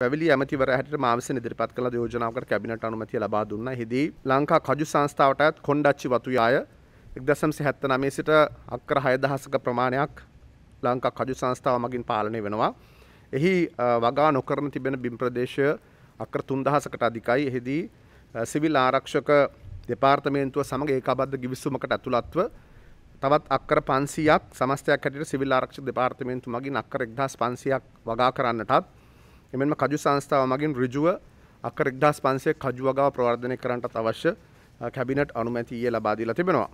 පැවිලි ඇමතිවර හැට මාවිසන ඉදිරිපත් කළ යෝජනාවකට කැබිනට අනුමතිය ලබා දුන්න හිදී ලංකා කජු සංස්ථාවටත් කොන්්ඩච්චි වතුයාය එක්දසම් සිහැත්ත නමේ සිට අක්කර හයදහසක ප්‍රමාණයක් ලංකා කජු සංස්ථාව මගින් පාලනය වෙනවා. එහි වගා නොකරන තිබෙන බිම් ප්‍රදේශය අක්කර තුන්දහසකට අධිකයි එහිදී සිවිල් ආරක්ෂක දෙපාර්තමේන්තුව සමඟ ඒ අබද්ධ ගිවිස්සුමකට ඇතුළත්ව තවත් අක්කර පන්සියක් සමස්තයක් හැට සිවිල් ආරක්ෂ දෙපාර්තමේන්තු මගින් අක්කර එක්දහස් පන්සියක් වගා කරන්නටත් එමෙන්ම කජු සංස්ථාව මගින් ඍජුව අක්කර 1500 කජු වගාව ප්‍රවර්ධනය කරන්නට අවශ්‍ය කැබිනට් අනුමැතිය ලබා දීලා තිබෙනවා.